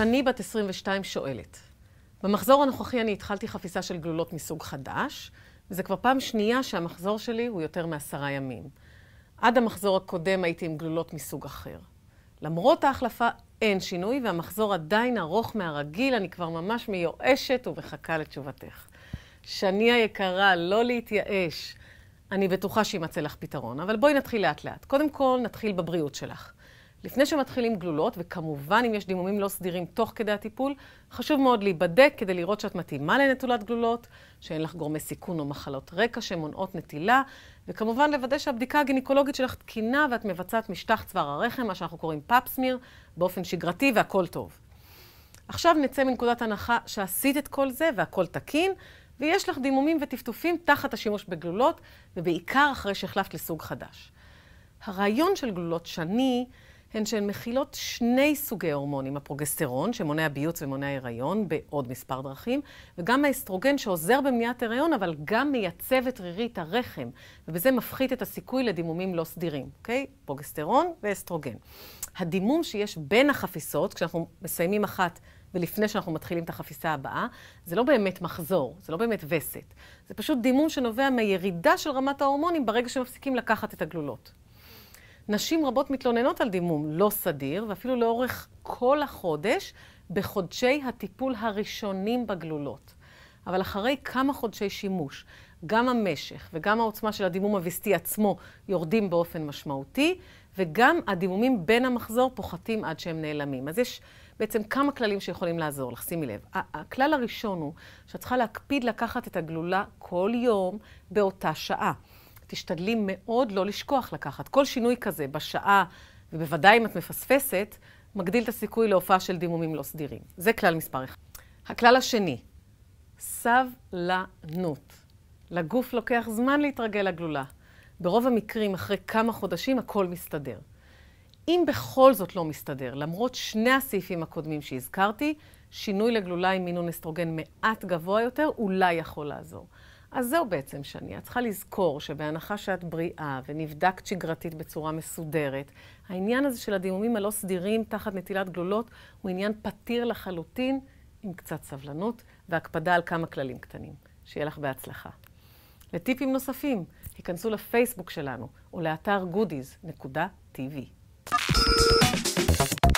שני בת 22 שואלת, במחזור הנוכחי אני התחלתי חפיסה של גלולות מסוג חדש, וזה כבר פעם שנייה שהמחזור שלי הוא יותר מעשרה ימים. עד המחזור הקודם הייתי עם גלולות מסוג אחר. למרות ההחלפה אין שינוי, והמחזור עדיין ארוך מהרגיל, אני כבר ממש מיואשת ומחכה לתשובתך. שני היקרה, לא להתייאש. אני בטוחה שיימצא לך פתרון, אבל בואי נתחיל לאט-לאט. קודם כל, נתחיל בבריאות שלך. לפני שמתחילים גלולות, וכמובן אם יש דימומים לא סדירים תוך כדי הטיפול, חשוב מאוד להיבדק כדי לראות שאת מתאימה לנטולת גלולות, שאין לך גורמי סיכון או מחלות רקע שמונעות נטילה, וכמובן לוודא שהבדיקה הגינקולוגית שלך תקינה ואת מבצעת משטח צוואר הרחם, מה שאנחנו קוראים פאפסמיר, באופן שגרתי והכל טוב. עכשיו נצא מנקודת הנחה שעשית את כל זה והכל תקין, ויש לך דימומים וטפטופים תחת השימוש בגלולות, ובעיקר אחרי שהחלפת לסוג חדש. הרעיון של גלולות שני הן שהן מכילות שני סוגי הורמונים, הפרוגסטרון, שמונע ביוץ ומונע הריון בעוד מספר דרכים, וגם האסטרוגן שעוזר במניעת הריון, אבל גם מייצב את רירית הרחם, ובזה מפחית את הסיכוי לדימומים לא סדירים, אוקיי? פרוגסטרון ואסטרוגן. הדימום שיש בין החפיסות, כשאנחנו מסיימים אחת ולפני שאנחנו מתחילים את החפיסה הבאה, זה לא באמת מחזור, זה לא באמת וסת. זה פשוט דימום שנובע מירידה של רמת ההורמונים ברגע שמפסיקים לקחת את הגלולות. נשים רבות מתלוננות על דימום לא סדיר, ואפילו לאורך כל החודש, בחודשי הטיפול הראשונים בגלולות. אבל אחרי כמה חודשי שימוש, גם המשך וגם העוצמה של הדימום הוויסטי עצמו יורדים באופן משמעותי, וגם הדימומים בין המחזור פוחתים עד שהם נעלמים. אז יש בעצם כמה כללים שיכולים לעזור לך, שימי לב. הכלל הראשון הוא שאת צריכה להקפיד לקחת את הגלולה כל יום באותה שעה. תשתדלי מאוד לא לשכוח לקחת. כל שינוי כזה בשעה, ובוודאי אם את מפספסת, מגדיל את הסיכוי להופעה של דימומים לא סדירים. זה כלל מספר אחד. הכלל השני, סבלנות. לגוף לוקח זמן להתרגל לגלולה. ברוב המקרים, אחרי כמה חודשים, הכל מסתדר. אם בכל זאת לא מסתדר, למרות שני הסעיפים הקודמים שהזכרתי, שינוי לגלולה עם מינון אסטרוגן מעט גבוה יותר אולי יכול לעזור. אז זהו בעצם שאני. את צריכה לזכור שבהנחה שאת בריאה ונבדקת שגרתית בצורה מסודרת, העניין הזה של הדימומים הלא סדירים תחת נטילת גלולות הוא עניין פתיר לחלוטין, עם קצת סבלנות והקפדה על כמה כללים קטנים. שיהיה לך בהצלחה. לטיפים נוספים, היכנסו לפייסבוק שלנו או לאתר goodies.tv. thank you